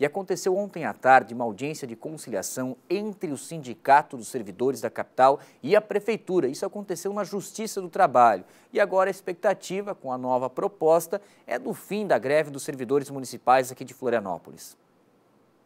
E aconteceu ontem à tarde uma audiência de conciliação entre o Sindicato dos Servidores da capital e a Prefeitura. Isso aconteceu na Justiça do Trabalho. E agora a expectativa, com a nova proposta, é do fim da greve dos servidores municipais aqui de Florianópolis.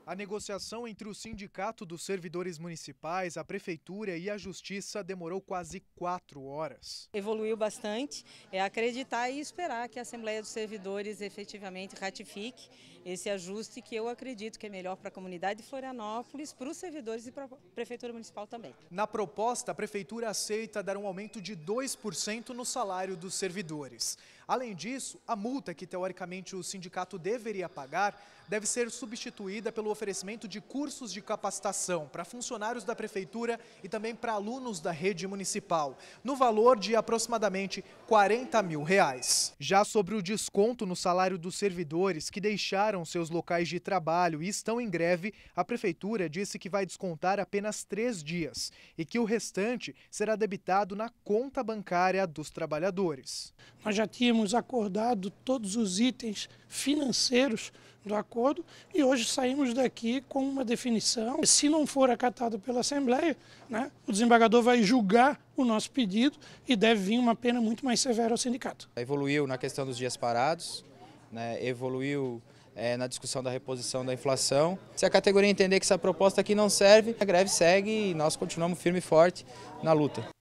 A negociação entre o Sindicato dos Servidores Municipais, a Prefeitura e a Justiça demorou quase quatro horas. Evoluiu bastante. É acreditar e esperar que a Assembleia dos Servidores efetivamente ratifique esse ajuste que eu acredito que é melhor para a comunidade de Florianópolis, para os servidores e para a Prefeitura Municipal também. Na proposta, a Prefeitura aceita dar um aumento de 2% no salário dos servidores. Além disso, a multa que teoricamente o sindicato deveria pagar deve ser substituída pelo oferecimento de cursos de capacitação para funcionários da prefeitura e também para alunos da rede municipal, no valor de aproximadamente 40 mil reais. Já sobre o desconto no salário dos servidores que deixaram seus locais de trabalho e estão em greve, a prefeitura disse que vai descontar apenas três dias e que o restante será debitado na conta bancária dos trabalhadores. Nós já tínhamos tínhamos acordado todos os itens financeiros do acordo e hoje saímos daqui com uma definição. Se não for acatado pela Assembleia, né, o desembargador vai julgar o nosso pedido e deve vir uma pena muito mais severa ao sindicato. Evoluiu na questão dos dias parados, né, evoluiu é, na discussão da reposição da inflação. Se a categoria entender que essa proposta aqui não serve, a greve segue e nós continuamos firme e forte na luta.